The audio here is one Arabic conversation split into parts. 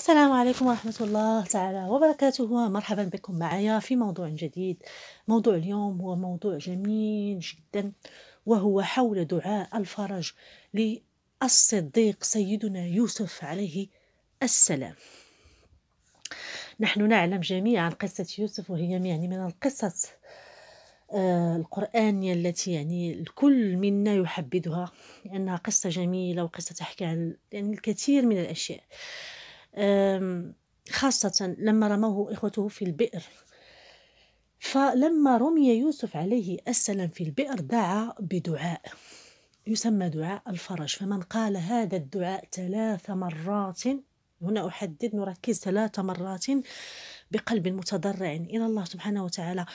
السلام عليكم ورحمة الله تعالى وبركاته مرحبا بكم معايا في موضوع جديد موضوع اليوم هو موضوع جميل جدا وهو حول دعاء الفرج للصديق سيدنا يوسف عليه السلام نحن نعلم جميعا قصة يوسف وهي يعني من القصص آه، القرآنية التي يعني الكل منا يحبذها لأنها قصة جميلة وقصة تحكي عن يعني الكثير من الأشياء خاصة لما رموه إخوته في البئر فلما رمي يوسف عليه السلام في البئر دعا بدعاء يسمى دعاء الفرج فمن قال هذا الدعاء ثلاث مرات هنا أحدد نركز ثلاث مرات بقلب متضرع إلى الله سبحانه وتعالى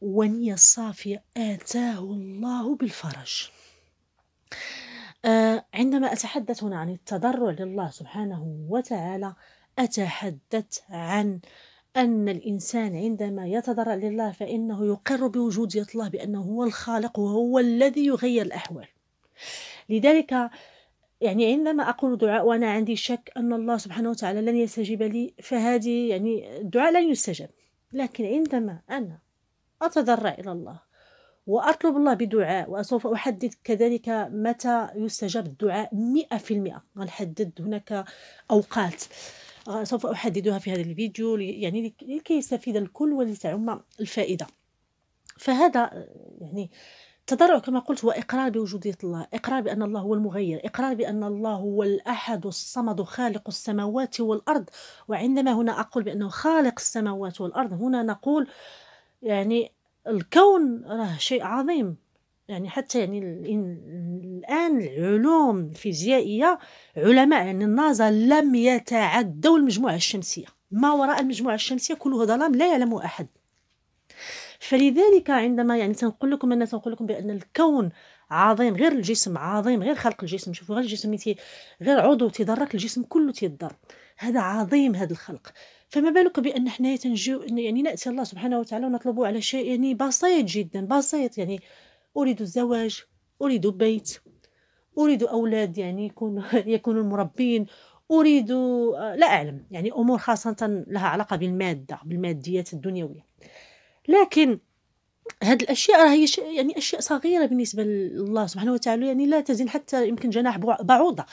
ونية صافية آتاه الله بالفرج آه، عندما أتحدث هنا عن التضرع لله سبحانه وتعالى أتحدث عن أن الإنسان عندما يتضرع لله فإنه يقر بوجودية الله بأنه هو الخالق وهو الذي يغير الأحوال لذلك يعني عندما أقول دعاء وأنا عندي شك أن الله سبحانه وتعالى لن يستجيب لي فهذه يعني الدعاء لن يستجب لكن عندما أنا أتضرع إلى الله وأطلب الله بدعاء وسوف أحدد كذلك متى يستجاب الدعاء مئة في المئة غنحدد هناك أوقات آه، سوف أحددها في هذا الفيديو يعني لكي يستفيد الكل ولتعم الفائدة فهذا يعني التضرع كما قلت هو إقرار بوجودية الله إقرار بأن الله هو المغير إقرار بأن الله هو الأحد الصمد خالق السماوات والأرض وعندما هنا أقول بأنه خالق السماوات والأرض هنا نقول يعني الكون راه شيء عظيم يعني حتى يعني الان العلوم الفيزيائيه علماء يعني النازا لم يتعدوا المجموعه الشمسيه ما وراء المجموعه الشمسيه كله ظلام لا يعلمه احد فلذلك عندما يعني تنقول لكم انا تنقول لكم بان الكون عظيم غير الجسم عظيم غير خلق الجسم شوفوا غير الجسم غير عضو تيضرك الجسم كله تيضر هذا عظيم هذا الخلق فما بالك بان حنايا تنجو يعني ناتي الله سبحانه وتعالى ونطلبه على شيء يعني بسيط جدا بسيط يعني اريد الزواج اريد بيت اريد اولاد يعني يكون يكونوا مربين اريد لا اعلم يعني امور خاصه لها علاقه بالماده بالماديات الدنيويه لكن هاد الاشياء راه هي يعني اشياء صغيره بالنسبه لله سبحانه وتعالى يعني لا تزن حتى يمكن جناح بعوضه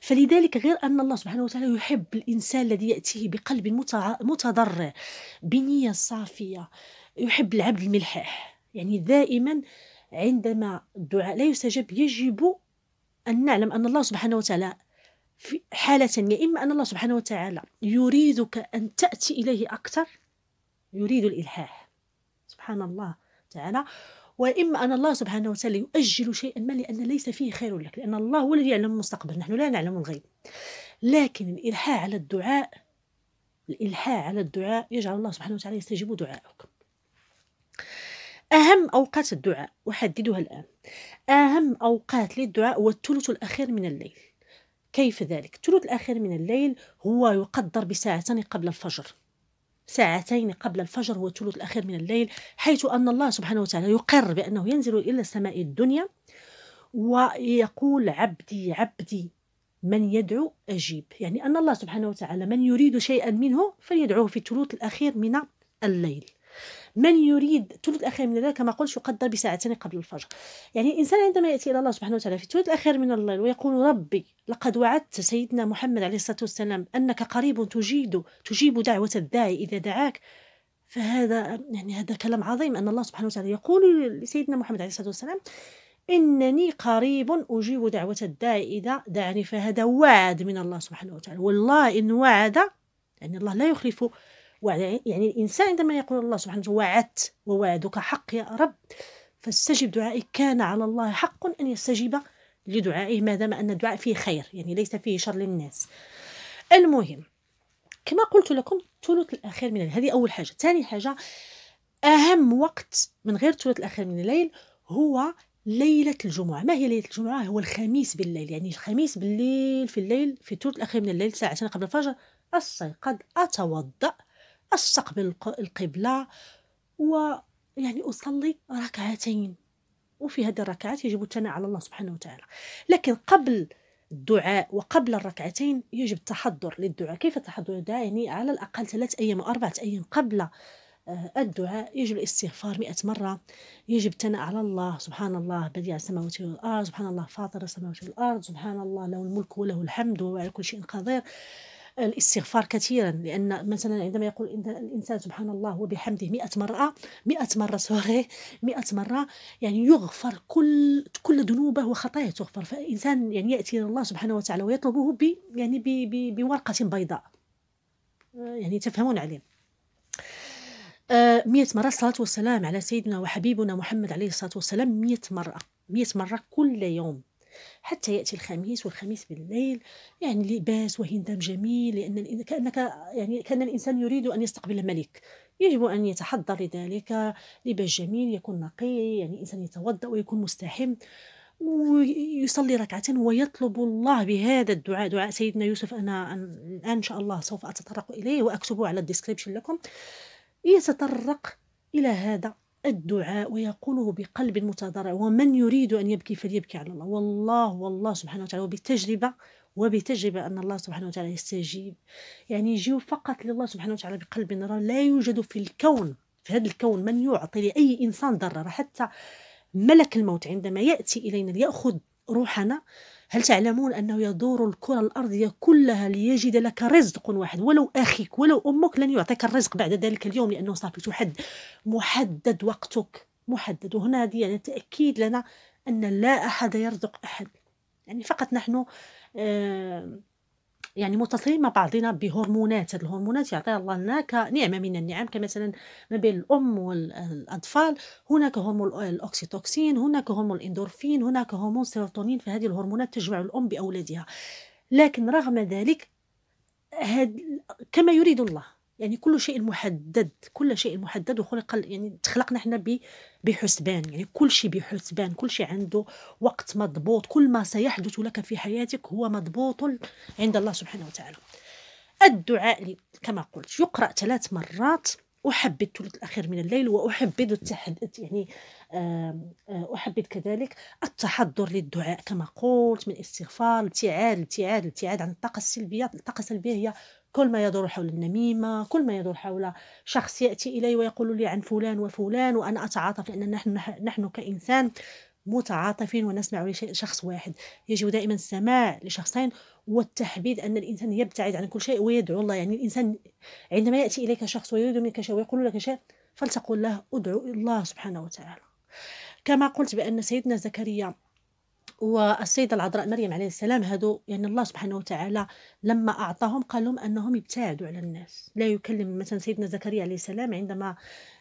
فلذلك غير ان الله سبحانه وتعالى يحب الانسان الذي ياتيه بقلب متضرع بنيه صافيه يحب العبد الملحاح يعني دائما عندما الدعاء لا يستجاب يجب ان نعلم ان الله سبحانه وتعالى في حالة يا إما أن الله سبحانه وتعالى يريدك أن تأتي إليه أكثر يريد الإلحاح سبحان الله تعالى واما ان الله سبحانه وتعالى يؤجل شيئا ما لان ليس فيه خير لك لان الله هو الذي يعلم المستقبل نحن لا نعلم الغيب لكن الالحاء على الدعاء الالحاء على الدعاء يجعل الله سبحانه وتعالى يستجيب دعائك أهم أوقات الدعاء أحددها الآن أهم أوقات للدعاء هو الثلث الأخير من الليل كيف ذلك؟ الثلث الأخير من الليل هو يقدر بساعتين قبل الفجر ساعتين قبل الفجر والثلث الأخير من الليل حيث أن الله سبحانه وتعالى يقر بأنه ينزل إلى السماء الدنيا ويقول عبدي عبدي من يدعو أجيب يعني أن الله سبحانه وتعالى من يريد شيئا منه فليدعوه في الثلث الأخير من الليل من يريد ثلث الأخير من الليل كما قلت يقدر بساعتين قبل الفجر يعني الإنسان عندما يأتي إلى الله سبحانه وتعالى في الثلث الأخير من الليل ويقول ربي لقد وعدت سيدنا محمد عليه الصلاة والسلام أنك قريب تجيد تجيب دعوة الداعي إذا دعاك فهذا يعني هذا كلام عظيم أن الله سبحانه وتعالى يقول لسيدنا محمد عليه الصلاة والسلام إنني قريب أجيب دعوة الداعي إذا دعني فهذا وعد من الله سبحانه وتعالى والله إن وعد يعني الله لا يخلف يعني الإنسان عندما يقول الله سبحانه وتعالى وعدت ووعدك حق يا رب فاستجب دعائي كان على الله حق أن يستجيب لدعائه ما دام أن الدعاء فيه خير يعني ليس فيه شر للناس المهم كما قلت لكم ثلث الأخير من الليل هذه أول حاجة ثاني حاجة أهم وقت من غير ثلث الأخير من الليل هو ليلة الجمعة ما هي ليلة الجمعة هو الخميس بالليل يعني الخميس بالليل في الليل في الثلث الأخير من الليل ساعتين قبل الفجر أستيقظ أتوضأ استقبل القبله ويعني اصلي ركعتين وفي هذه الركعات يجب الثناء على الله سبحانه وتعالى لكن قبل الدعاء وقبل الركعتين يجب التحضر للدعاء كيف التحضر للدعاء يعني على الأقل ثلاث أيام أو أربعة أيام قبل آه، الدعاء يجب الاستغفار مئة مرة يجب الثناء على الله سبحان الله بديع السماوات والأرض سبحان الله فاطر السماوات والأرض سبحان الله له الملك وله الحمد وهو على كل شيء قدير الاستغفار كثيرا لأن مثلا عندما يقول الإنسان سبحان الله وبحمده 100 مرة 100 مرة سوري 100 مرة يعني يغفر كل كل ذنوبه وخطاياه تغفر فالإنسان يعني يأتي إلى الله سبحانه وتعالى ويطلبه ب يعني ب ب بورقة بيضاء يعني تفهمون عليه آه، مئة مرة الصلاة والسلام على سيدنا وحبيبنا محمد عليه الصلاة والسلام مئة مرة مئة مرة كل يوم حتى يأتي الخميس والخميس بالليل يعني لباس وهندام جميل لأن كأنك يعني كأن الإنسان يريد أن يستقبل ملك يجب أن يتحضر لذلك لباس جميل يكون نقي يعني الإنسان يتوضأ ويكون مستحم ويصلي ركعتين ويطلب الله بهذا الدعاء دعاء سيدنا يوسف أنا الآن إن شاء الله سوف أتطرق إليه وأكتبه على الديسكريبشن لكم يتطرق إلى هذا الدعاء ويقوله بقلب متضرع ومن يريد أن يبكي فليبكي على الله والله والله سبحانه وتعالى وبالتجربة وبتجربة أن الله سبحانه وتعالى يستجيب يعني يجيو فقط لله سبحانه وتعالى بقلب نرى لا يوجد في الكون في هذا الكون من يعطي لأي إنسان ضرر حتى ملك الموت عندما يأتي إلينا ليأخذ روحنا هل تعلمون أنه يدور الكرة الأرضية كلها ليجد لك رزق واحد ولو أخيك ولو أمك لن يعطيك الرزق بعد ذلك اليوم لأنه صافي تحد محدد وقتك محدد وهنا هذه يعني تأكيد لنا أن لا أحد يرزق أحد يعني فقط نحن آه يعني متصلين مع بعضنا بهرمونات هاد الهرمونات يعطيها الله لنا كنعمه من النعم كمثلا ما بين الام والاطفال هناك هرمون الاوكسيتوكسين هناك هرمون الاندورفين هناك هرمون السيروتونين فهذه الهرمونات تجمع الام باولادها لكن رغم ذلك هاد كما يريد الله يعني كل شيء محدد كل شيء محدد وخلق يعني تخلقنا احنا بحسبان يعني كل شيء بحسبان كل شيء عنده وقت مضبوط كل ما سيحدث لك في حياتك هو مضبوط عند الله سبحانه وتعالى الدعاء كما قلت يقرأ ثلاث مرات أحبذ الثلث الأخير من الليل وأحبذ التحدث يعني آه، أحبذ كذلك التحضر للدعاء كما قلت من استغفار ابتعاد ابتعاد ابتعاد عن الطاقة السلبية الطاقة السلبية هي كل ما يدور حول النميمة كل ما يدور حول شخص يأتي إلي ويقول لي عن فلان وفلان وأنا أتعاطف لأن نحن, نحن كإنسان متعاطفين ونسمع لشخص واحد يجب دائما السماع لشخصين والتحبيب أن الإنسان يبتعد عن كل شيء ويدعو الله يعني الإنسان عندما يأتي إليك شخص ويريد منك شيء ويقول لك شيء فلتقول له أدعو الله سبحانه وتعالى كما قلت بأن سيدنا زكريا والسيدة العذراء مريم عليه السلام هادو يعني الله سبحانه وتعالى لما أعطاهم قال لهم أنهم يبتعدوا على الناس لا يكلم مثلا سيدنا زكريا عليه السلام عندما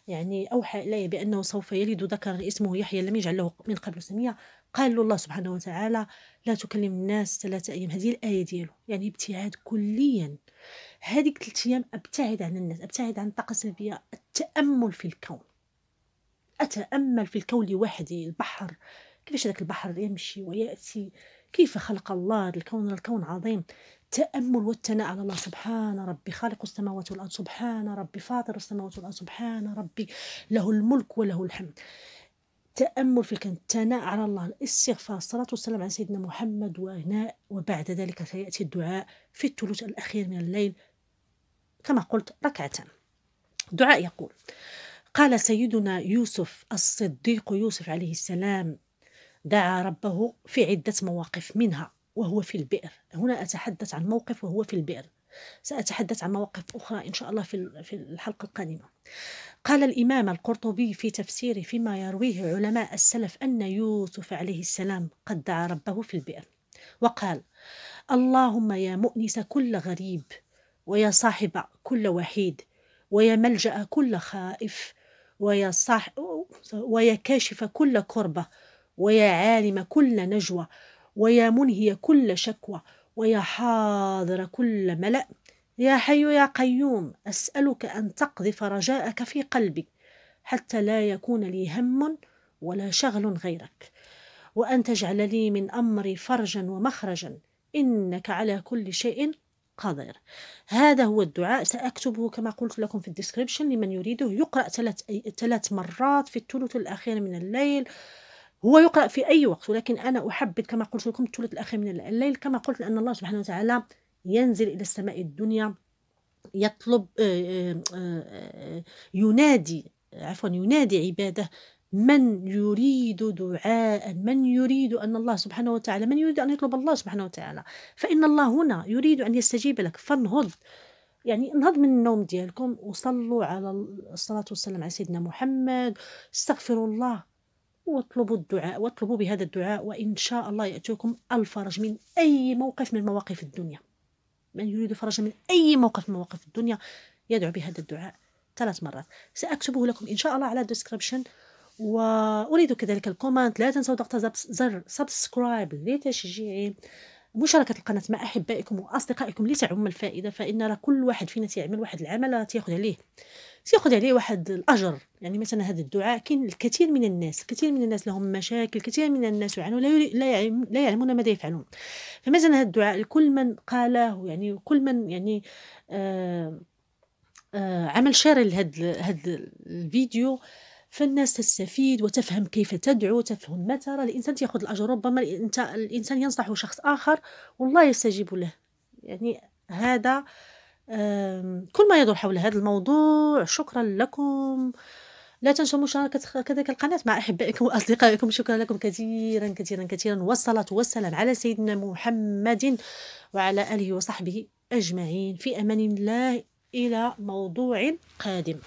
يعني أوحى إليه بأنه سوف يلد ذكر اسمه يحيى لم يجعل له من قبل سمية قال له الله سبحانه وتعالى لا تكلم الناس ثلاثة أيام هذه الآية ديالو يعني ابتعاد كليا هذيك ثلاثة أيام أبتعد عن الناس أبتعد عن الطاقة السلبية التأمل في الكون أتأمل في الكون لوحدي البحر كيفاش هذاك البحر يمشي ويأتي كيف خلق الله الكون الكون عظيم تامل والثناء على الله سبحان ربي خالق السماوات والأرض سبحان ربي فاطر السماوات والأرض سبحان ربي له الملك وله الحمد تامل في كان الثناء على الله الاستغفار الصلاة والسلام على سيدنا محمد وهنا وبعد ذلك سيأتي الدعاء في الثلث الأخير من الليل كما قلت ركعتان الدعاء يقول قال سيدنا يوسف الصديق يوسف عليه السلام دعا ربه في عدة مواقف منها وهو في البئر هنا أتحدث عن موقف وهو في البئر سأتحدث عن مواقف أخرى إن شاء الله في الحلقة القادمة قال الإمام القرطبي في تفسيره فيما يرويه علماء السلف أن يوسف عليه السلام قد دعا ربه في البئر وقال اللهم يا مؤنس كل غريب ويا صاحب كل وحيد ويا ملجأ كل خائف ويا, صاح... ويا كاشف كل كربة ويا عالم كل نجوى ويا منهي كل شكوى ويا حاضر كل ملأ يا حي يا قيوم أسألك أن تقذف رجاءك في قلبي حتى لا يكون لي هم ولا شغل غيرك وأن تجعل لي من أمري فرجا ومخرجا إنك على كل شيء قادر هذا هو الدعاء سأكتبه كما قلت لكم في الديسكريبشن لمن يريده يقرأ ثلاث, ثلاث مرات في الثلث الأخير من الليل هو يقرأ في أي وقت ولكن أنا أحبذ كما قلت لكم الثلث الأخير من الليل كما قلت لأن الله سبحانه وتعالى ينزل إلى السماء الدنيا يطلب آه، آه، آه، ينادي عفوا ينادي عباده من يريد دعاء من يريد أن الله سبحانه وتعالى من يريد أن يطلب الله سبحانه وتعالى فإن الله هنا يريد أن يستجيب لك فانهض يعني انهض من النوم ديالكم وصلوا على الصلاة والسلام على سيدنا محمد استغفروا الله واطلبوا الدعاء واطلبوا بهذا الدعاء وإن شاء الله يأتوكم الفرج من أي موقف من مواقف الدنيا من يريد الفرج من أي موقف من مواقف الدنيا يدعو بهذا الدعاء ثلاث مرات سأكتبه لكم إن شاء الله على الديسكريبشن وأريد كذلك الكومنت لا تنسوا ضغط زر سبسكرايب لتشجيعي مشاركه القناه مع احبائكم واصدقائكم لتعم الفائده فان راه كل واحد فينا تيعمل واحد العمل تياخذ عليه تياخد عليه واحد الاجر يعني مثلا هذا الدعاء كاين الكثير من الناس الكثير من الناس لهم مشاكل كثير من الناس يعانون لا لا يعلمون ماذا يفعلون فمثلا هذا الدعاء لكل من قاله يعني كل من يعني آه آه عمل شير لهذا الفيديو آه فالناس تستفيد وتفهم كيف تدعو تفهم متى ترى الانسان تياخذ الاجر ربما الانسان ينصح شخص اخر والله يستجيب له يعني هذا كل ما يدور حول هذا الموضوع شكرا لكم لا تنسوا مشاركة كذلك القناة مع أحبائكم وأصدقائكم شكرا لكم كثيرا كثيرا كثيرا والصلاة والسلام على سيدنا محمد وعلى آله وصحبه أجمعين في أمان الله إلى موضوع قادم